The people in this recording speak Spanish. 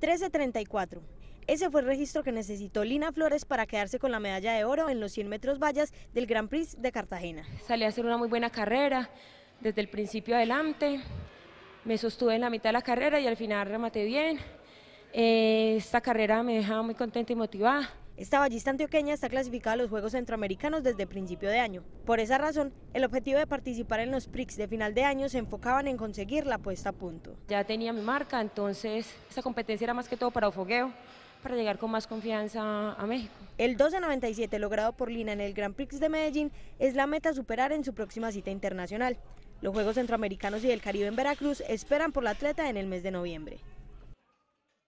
13-34. Ese fue el registro que necesitó Lina Flores para quedarse con la medalla de oro en los 100 metros vallas del Gran Prix de Cartagena. Salí a hacer una muy buena carrera, desde el principio adelante, me sostuve en la mitad de la carrera y al final rematé bien. Eh, esta carrera me dejaba muy contenta y motivada. Esta ballista antioqueña está clasificada a los Juegos Centroamericanos desde principio de año. Por esa razón, el objetivo de participar en los PRIX de final de año se enfocaban en conseguir la puesta a punto. Ya tenía mi marca, entonces esta competencia era más que todo para fogueo para llegar con más confianza a México. El 12.97 logrado por Lina en el Grand Prix de Medellín es la meta a superar en su próxima cita internacional. Los Juegos Centroamericanos y del Caribe en Veracruz esperan por la atleta en el mes de noviembre.